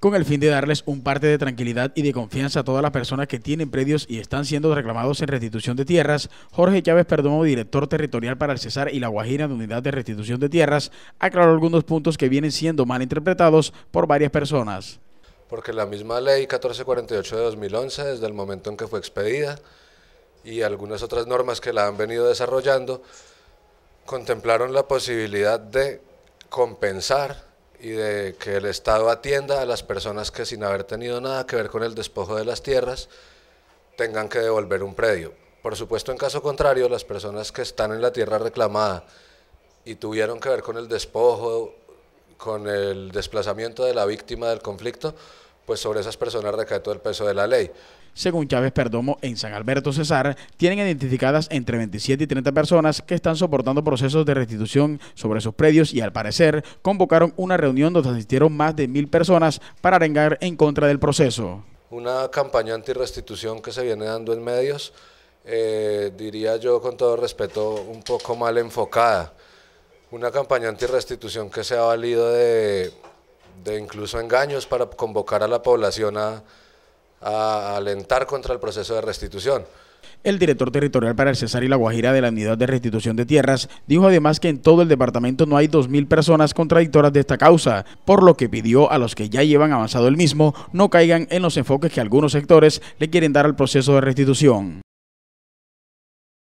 con el fin de darles un parte de tranquilidad y de confianza a todas las personas que tienen predios y están siendo reclamados en restitución de tierras, Jorge Chávez Perdomo, director territorial para el Cesar y la Guajira de Unidad de Restitución de Tierras, aclaró algunos puntos que vienen siendo mal interpretados por varias personas. Porque la misma ley 1448 de 2011, desde el momento en que fue expedida, y algunas otras normas que la han venido desarrollando, contemplaron la posibilidad de compensar y de que el Estado atienda a las personas que sin haber tenido nada que ver con el despojo de las tierras tengan que devolver un predio. Por supuesto, en caso contrario, las personas que están en la tierra reclamada y tuvieron que ver con el despojo, con el desplazamiento de la víctima del conflicto, pues sobre esas personas recae todo el peso de la ley. Según Chávez Perdomo, en San Alberto Cesar tienen identificadas entre 27 y 30 personas que están soportando procesos de restitución sobre sus predios y al parecer convocaron una reunión donde asistieron más de mil personas para arengar en contra del proceso. Una campaña anti-restitución que se viene dando en medios, eh, diría yo con todo respeto, un poco mal enfocada. Una campaña anti-restitución que se ha valido de de incluso engaños para convocar a la población a, alentar contra el proceso de restitución. El director territorial para el Cesar y La Guajira de la Unidad de Restitución de Tierras dijo además que en todo el departamento no hay 2.000 personas contradictoras de esta causa, por lo que pidió a los que ya llevan avanzado el mismo no caigan en los enfoques que algunos sectores le quieren dar al proceso de restitución.